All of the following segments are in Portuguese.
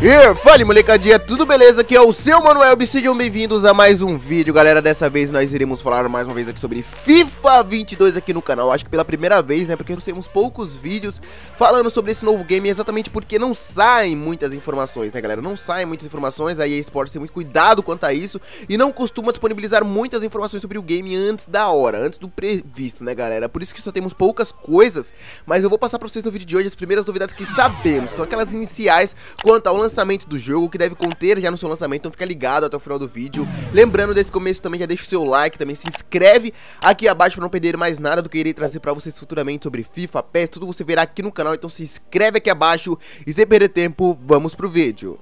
E fale molecadinha, tudo beleza? Aqui é o seu Manuel e sejam bem-vindos a mais um vídeo Galera, dessa vez nós iremos falar mais uma vez aqui sobre FIFA 22 aqui no canal Acho que pela primeira vez, né, porque nós temos poucos vídeos falando sobre esse novo game Exatamente porque não saem muitas informações, né galera? Não saem muitas informações, a EA Sports tem muito cuidado quanto a isso E não costuma disponibilizar muitas informações sobre o game antes da hora, antes do previsto, né galera? Por isso que só temos poucas coisas Mas eu vou passar pra vocês no vídeo de hoje as primeiras novidades que sabemos São aquelas iniciais quanto ao lançamento lançamento do jogo, que deve conter já no seu lançamento, então fica ligado até o final do vídeo. Lembrando, desse começo também já deixa o seu like, também se inscreve aqui abaixo para não perder mais nada do que irei trazer para vocês futuramente sobre FIFA, PES, tudo você verá aqui no canal, então se inscreve aqui abaixo e sem perder tempo, vamos pro vídeo.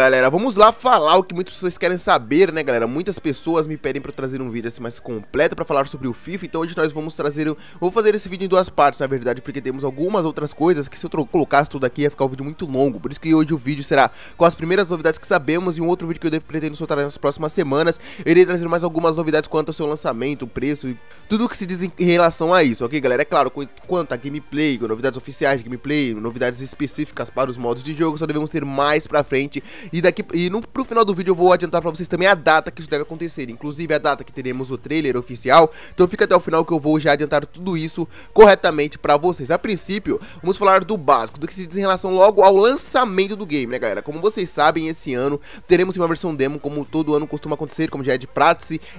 Galera, vamos lá falar o que muitos vocês querem saber, né, galera? Muitas pessoas me pedem para trazer um vídeo assim mais completo para falar sobre o FIFA, então hoje nós vamos trazer, vou fazer esse vídeo em duas partes, na verdade, porque temos algumas outras coisas que se eu colocasse tudo aqui ia ficar um vídeo muito longo, por isso que hoje o vídeo será com as primeiras novidades que sabemos e um outro vídeo que eu devo pretendo soltar nas próximas semanas, eu irei trazer mais algumas novidades quanto ao seu lançamento, preço e tudo o que se diz em relação a isso, ok, galera? É claro, quanto a gameplay, novidades oficiais de gameplay, novidades específicas para os modos de jogo, só devemos ter mais pra frente e daqui e no, pro final do vídeo eu vou adiantar pra vocês também a data que isso deve acontecer. Inclusive a data que teremos o trailer oficial. Então fica até o final que eu vou já adiantar tudo isso corretamente pra vocês. A princípio, vamos falar do básico, do que se diz em relação logo ao lançamento do game, né galera? Como vocês sabem, esse ano teremos uma versão demo, como todo ano costuma acontecer, como já é de prática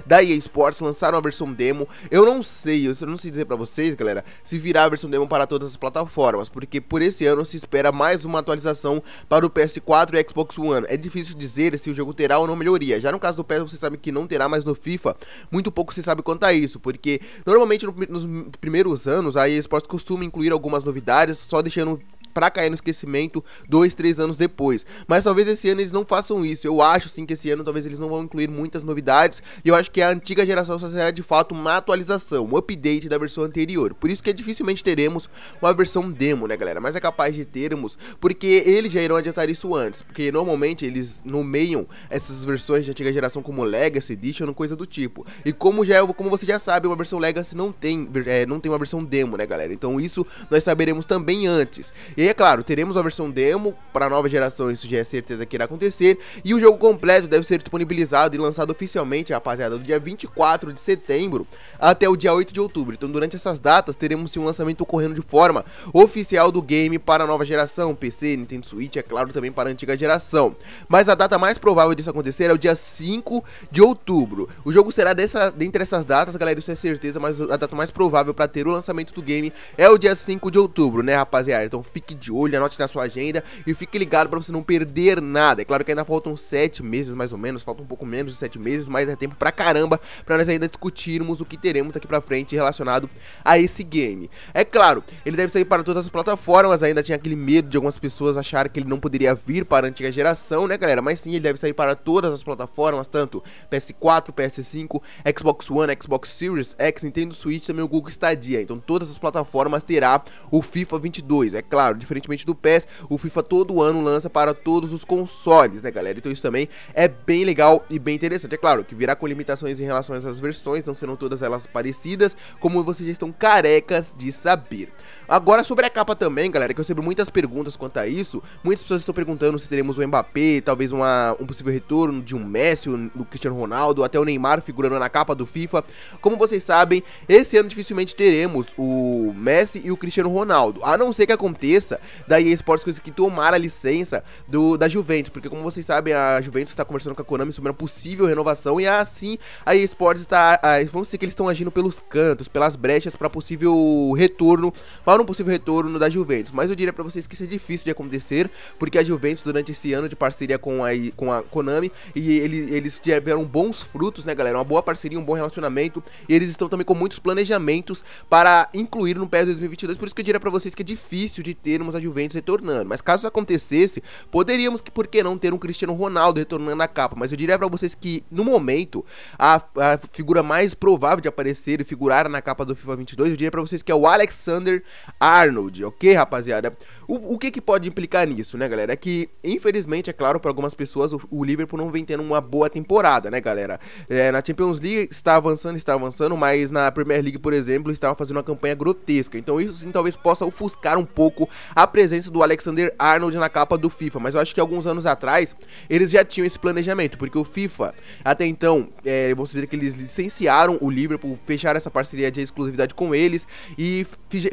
da EA Sports, lançaram uma versão demo. Eu não sei, eu não sei dizer pra vocês, galera, se virá a versão demo para todas as plataformas, porque por esse ano se espera mais uma atualização para o PS4 e Xbox One mano, é difícil dizer se o jogo terá ou não melhoria. Já no caso do PES, você sabe que não terá, mas no FIFA, muito pouco se sabe quanto a isso, porque normalmente no, nos primeiros anos, a Sports costuma incluir algumas novidades, só deixando para cair no esquecimento dois, três anos depois. Mas talvez esse ano eles não façam isso. Eu acho sim que esse ano talvez eles não vão incluir muitas novidades. E eu acho que a antiga geração só será de fato uma atualização, um update da versão anterior. Por isso que dificilmente teremos uma versão demo, né, galera? Mas é capaz de termos, porque eles já irão adiantar isso antes. Porque normalmente eles nomeiam essas versões de antiga geração como Legacy Edition, coisa do tipo. E como já é como você já sabe, uma versão Legacy não tem, é, não tem uma versão demo, né, galera? Então isso nós saberemos também antes. E e é claro, teremos a versão demo para nova geração, isso já é certeza que irá acontecer. E o jogo completo deve ser disponibilizado e lançado oficialmente, rapaziada, do dia 24 de setembro até o dia 8 de outubro. Então, durante essas datas, teremos sim um lançamento ocorrendo de forma oficial do game para a nova geração, PC, Nintendo Switch, é claro, também para a antiga geração. Mas a data mais provável disso acontecer é o dia 5 de outubro. O jogo será dessa, dentre essas datas, galera, isso é certeza, mas a data mais provável para ter o lançamento do game é o dia 5 de outubro, né, rapaziada? Então, fique fique de olho, anote na sua agenda e fique ligado para você não perder nada. É claro que ainda faltam 7 meses mais ou menos, falta um pouco menos de 7 meses, mas é tempo pra caramba para nós ainda discutirmos o que teremos aqui pra frente relacionado a esse game. É claro, ele deve sair para todas as plataformas, ainda tinha aquele medo de algumas pessoas acharem que ele não poderia vir para a antiga geração, né galera? Mas sim, ele deve sair para todas as plataformas, tanto PS4, PS5, Xbox One, Xbox Series X, Nintendo Switch, também o Google Stadia. Então todas as plataformas terá o FIFA 22, é claro, diferentemente do PES, o FIFA todo ano lança para todos os consoles, né, galera? Então isso também é bem legal e bem interessante. É claro que virá com limitações em relação às versões, não serão todas elas parecidas, como vocês já estão carecas de saber. Agora sobre a capa também, galera, que eu recebo muitas perguntas quanto a isso. Muitas pessoas estão perguntando se teremos o Mbappé, talvez uma, um possível retorno de um Messi, do Cristiano Ronaldo, até o Neymar figurando na capa do FIFA. Como vocês sabem, esse ano dificilmente teremos o Messi e o Cristiano Ronaldo, a não ser que aconteça licença da EA Sports que tomar a licença do, da Juventus, porque como vocês sabem, a Juventus está conversando com a Konami sobre uma possível renovação e assim a EA Sports está, vamos dizer que eles estão agindo pelos cantos, pelas brechas para possível retorno, para um possível retorno da Juventus, mas eu diria para vocês que isso é difícil de acontecer, porque a Juventus durante esse ano de parceria com a, com a Konami, e ele, eles tiveram bons frutos, né galera, uma boa parceria, um bom relacionamento, e eles estão também com muitos planejamentos para incluir no PES 2022, por isso que eu diria para vocês que é difícil de ter termos a Juventus retornando. Mas caso isso acontecesse, poderíamos, que por que não, ter um Cristiano Ronaldo retornando na capa. Mas eu diria para vocês que, no momento, a, a, figura mais provável de aparecer e figurar na capa do FIFA 22, eu diria para vocês que é o Alexander Arnold, ok, rapaziada? O, o que, que pode implicar nisso, né, galera? É que, infelizmente, é claro, para algumas pessoas, o, o, Liverpool não vem tendo uma boa temporada, né, galera? É, na Champions League está avançando, está avançando, mas na Premier League, por exemplo, estava fazendo uma campanha grotesca. Então, isso sim, talvez possa ofuscar um pouco a presença do Alexander Arnold na capa do FIFA, mas eu acho que alguns anos atrás eles já tinham esse planejamento, porque o FIFA, até então, é, vamos dizer que eles licenciaram o Liverpool, fecharam essa parceria de exclusividade com eles e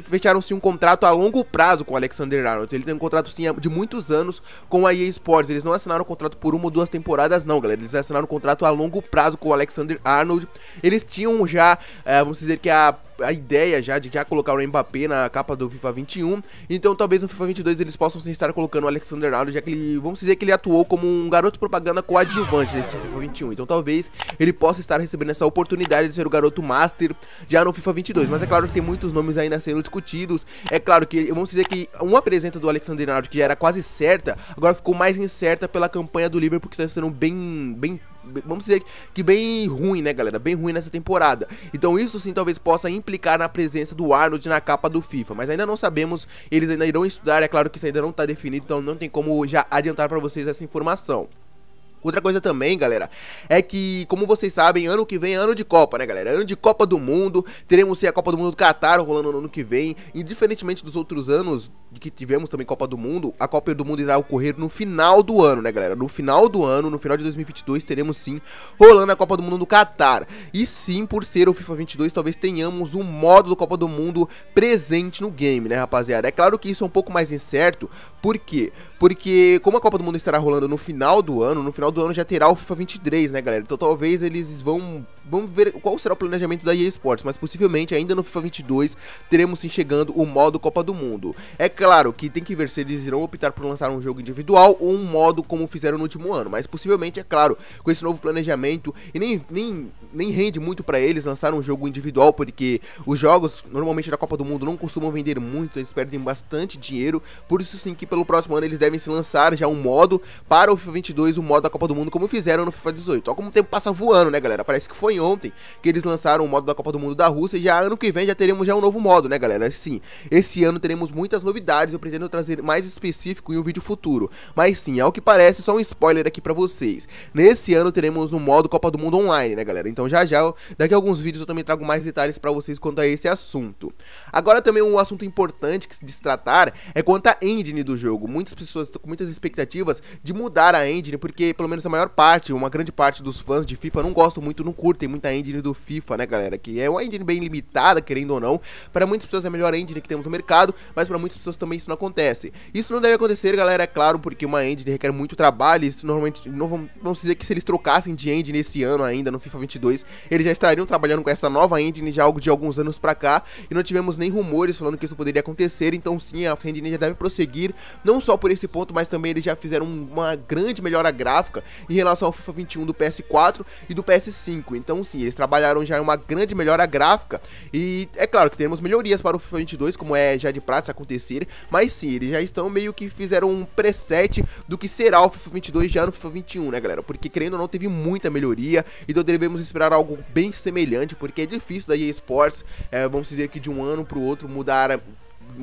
fecharam-se um contrato a longo prazo com o Alexander Arnold. Ele tem um contrato sim de muitos anos com a EA Sports. Eles não assinaram o contrato por uma ou duas temporadas, não, galera. Eles assinaram o contrato a longo prazo com o Alexander Arnold. Eles tinham já, é, vamos dizer que a a ideia já de já colocar o Mbappé na capa do FIFA 21. Então talvez no FIFA 22 eles possam sim estar colocando o Alexander Arnold, já que ele, vamos dizer que ele atuou como um garoto propaganda coadjuvante nesse FIFA 21. Então talvez ele possa estar recebendo essa oportunidade de ser o garoto master já no FIFA 22. Mas é claro que tem muitos nomes ainda sendo discutidos. É claro que vamos dizer que uma presença do Alexander Arnold que já era quase certa, agora ficou mais incerta pela campanha do Liverpool que está sendo bem bem vamos dizer que bem ruim, né, galera? Bem ruim nessa temporada. Então isso sim talvez possa implicar na presença do Arnold na capa do FIFA, mas ainda não sabemos, eles ainda irão estudar, é claro que isso ainda não está definido, então não tem como já adiantar para vocês essa informação. Outra coisa também, galera, é que, como vocês sabem, ano que vem é ano de Copa, né, galera? Ano de Copa do Mundo, teremos sim a Copa do Mundo do Qatar rolando no ano que vem, e diferentemente dos outros anos, de que tivemos também Copa do Mundo, a Copa do Mundo irá ocorrer no final do ano, né, galera? No final do ano, no final de 2022, teremos sim rolando a Copa do Mundo no Qatar. E sim, por ser o FIFA 22, talvez tenhamos um modo do Copa do Mundo presente no game, né, rapaziada? É claro que isso é um pouco mais incerto, por quê? Porque como a Copa do Mundo estará rolando no final do ano, no final do ano já terá o FIFA 23, né, galera? Então talvez eles vão vamos ver qual será o planejamento da EA Sports, mas possivelmente ainda no FIFA 22 teremos sim chegando o modo Copa do Mundo. É claro que tem que ver se eles irão optar por lançar um jogo individual ou um modo como fizeram no último ano, mas possivelmente, é claro, com esse novo planejamento e nem, nem nem rende muito para eles lançar um jogo individual, porque os jogos normalmente da Copa do Mundo não costumam vender muito, eles perdem bastante dinheiro. Por isso sim que pelo próximo ano eles devem se lançar já um modo para o FIFA 22, o modo da Copa do Mundo como fizeram no FIFA 18. Olha como o tempo passa voando, né, galera? Parece que foi ontem que eles lançaram o modo da Copa do Mundo da Rússia e já ano que vem já teremos já um novo modo, né, galera? Sim, esse ano teremos muitas novidades, eu pretendo trazer mais específico em um vídeo futuro. Mas sim, ao que parece, só um spoiler aqui para vocês. Nesse ano teremos um modo Copa do Mundo online, né, galera? Então então já já, daqui a alguns vídeos eu também trago mais detalhes para vocês quanto a esse assunto. Agora também um assunto importante que se destratar é quanto à engine do jogo. Muitas pessoas estão com muitas expectativas de mudar a engine, porque pelo menos a maior parte, uma grande parte dos fãs de FIFA não gostam muito, não curtem muita engine do FIFA, né galera? Que é uma engine bem limitada, querendo ou não. Para muitas pessoas é a melhor engine que temos no mercado, mas para muitas pessoas também isso não acontece. Isso não deve acontecer, galera, é claro, porque uma engine requer muito trabalho, isso normalmente, não vão vamos dizer que se eles trocassem de engine esse ano ainda no FIFA 22, 2, eles já estariam trabalhando com essa nova engine já algo de alguns anos pra cá, e não tivemos nem rumores falando que isso poderia acontecer, então sim, a engine já deve prosseguir, não só por esse ponto, mas também eles já fizeram uma grande melhora gráfica em relação ao FIFA 21 do PS4 e do PS5, então sim, eles trabalharam já uma grande melhora gráfica, e é claro que teremos melhorias para o FIFA 22, como é já de prática acontecer, mas sim, eles já estão meio que fizeram um preset do que será o FIFA 22 já no FIFA 21, né galera, porque crendo ou não teve muita melhoria, então devemos esperar procurar algo bem semelhante, porque é difícil da EA Sports, é, vamos dizer que de um ano para o outro mudar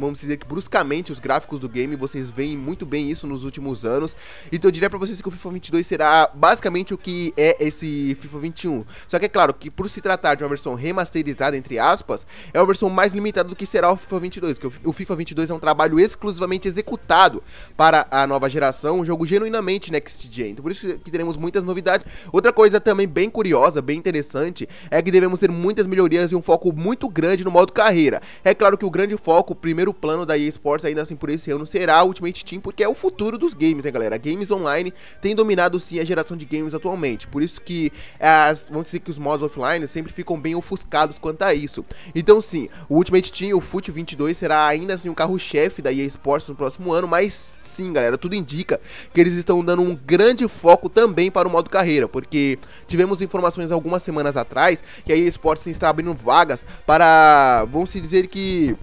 vamos dizer que bruscamente os gráficos do game, vocês veem muito bem isso nos últimos anos. Então eu diria para vocês que o FIFA 22 será basicamente o que é esse FIFA 21. Só que é claro que por se tratar de uma versão remasterizada entre aspas, é uma versão mais limitada do que será o FIFA 22, que o FIFA 22 é um trabalho exclusivamente executado para a nova geração, um jogo genuinamente next gen. Então por isso que teremos muitas novidades. Outra coisa também bem curiosa, bem interessante, é que devemos ter muitas melhorias e um foco muito grande no modo carreira. É claro que o grande foco primeiro primeiro plano da EA Sports ainda assim por esse ano será Ultimate Team, porque é o futuro dos games, né, galera? Games online tem dominado sim a geração de games atualmente, por isso que as, vamos dizer que os mods offline sempre ficam bem ofuscados quanto a isso. Então sim, o Ultimate Team, o FUT 22 será ainda assim o carro-chefe da EA Sports no próximo ano, mas sim, galera, tudo indica que eles estão dando um grande foco também para o modo carreira, porque tivemos informações algumas semanas atrás que a EA Sports está abrindo vagas para, vamos dizer que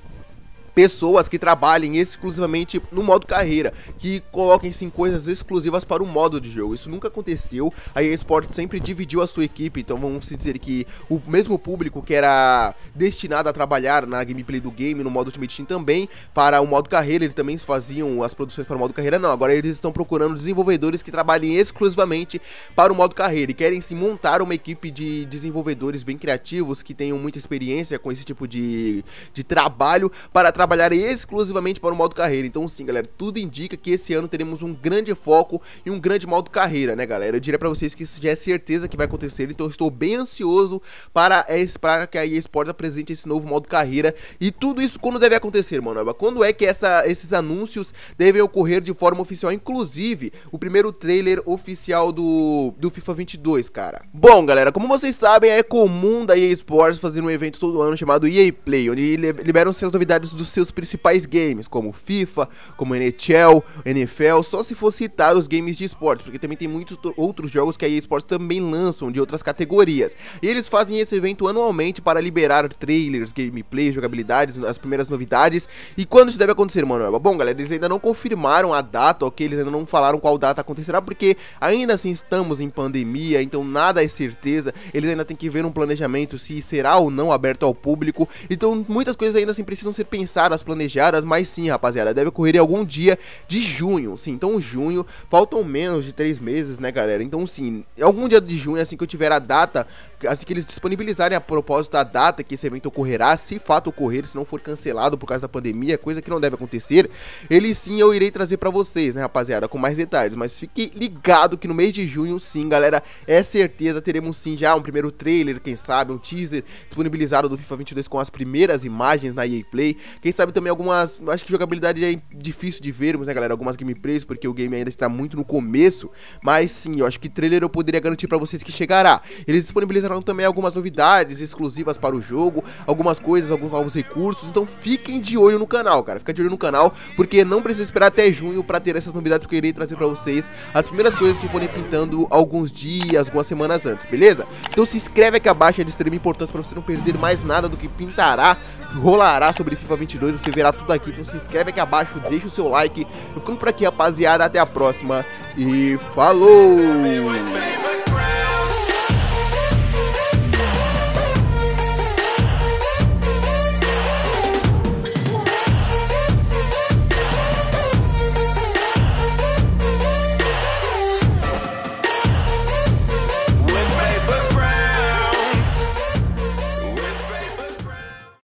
pessoas que trabalhem exclusivamente no modo carreira, que coloquem sim coisas exclusivas para o modo de jogo. Isso nunca aconteceu. A EA Sports sempre dividiu a sua equipe, então vamos dizer que o mesmo público que era destinado a trabalhar na gameplay do game, no modo Ultimate Team também, para o modo carreira, eles também faziam as produções para o modo carreira, não. Agora eles estão procurando desenvolvedores que trabalhem exclusivamente para o modo carreira e querem se montar uma equipe de desenvolvedores bem criativos que tenham muita experiência com esse tipo de, de trabalho para trabalhar trabalhar exclusivamente para o modo carreira. Então sim, galera, tudo indica que esse ano teremos um grande foco e um grande modo carreira, né, galera? Eu diria para vocês que isso já é certeza que vai acontecer, então estou bem ansioso para, é, para que a EA Sports apresente esse novo modo carreira. E tudo isso quando deve acontecer, mano? Quando é que essa, esses anúncios devem ocorrer de forma oficial? Inclusive, o primeiro trailer oficial do, do FIFA 22, cara. Bom, galera, como vocês sabem, é comum da EA Sports fazer um evento todo ano chamado EA Play, onde liberam-se as novidades dos seus principais games, como FIFA, como NHL, NFL, só se for citar os games de esportes, porque também tem muitos outros jogos que a EA Sports também lançam de outras categorias. E eles fazem esse evento anualmente para liberar trailers, gameplay, jogabilidades, as primeiras novidades. E quando isso deve acontecer, Manoel? Bom, galera, eles ainda não confirmaram a data, ok? Eles ainda não falaram qual data acontecerá, porque ainda assim estamos em pandemia, então nada é certeza. Eles ainda têm que ver um planejamento se será ou não aberto ao público. Então muitas coisas ainda assim precisam ser pensadas caras planejadas, mas sim, rapaziada, deve ocorrer em algum dia de junho. Sim, então junho, faltam menos de três meses, né, galera? Então, sim, algum dia de junho, assim que eu tiver a data, assim que eles disponibilizarem a propósito a data que esse evento ocorrerá, se fato ocorrer, se não for cancelado por causa da pandemia, coisa que não deve acontecer, ele sim eu irei trazer para vocês, né, rapaziada, com mais detalhes. Mas fique ligado que no mês de junho, sim, galera, é certeza, teremos sim já um primeiro trailer, quem sabe, um teaser disponibilizado do FIFA 22 com as primeiras imagens na EA Play. Quem sabe também algumas. Acho que jogabilidade é difícil de vermos, né, galera? Algumas gameplays, porque o game ainda está muito no começo. Mas sim, eu acho que trailer eu poderia garantir para vocês que chegará. Eles disponibilizaram também algumas novidades exclusivas para o jogo, algumas coisas, alguns novos recursos. Então fiquem de olho no canal, cara. Fica de olho no canal, porque não precisa esperar até junho para ter essas novidades que eu irei trazer para vocês. As primeiras coisas que forem pintando alguns dias, algumas semanas antes, beleza? Então se inscreve aqui abaixo, é de extrema importância para você não perder mais nada do que pintará rolará sobre FIFA 22, você verá tudo aqui. Então se inscreve aqui abaixo, deixa o seu like. Eu fico por aqui, rapaziada. Até a próxima e falou!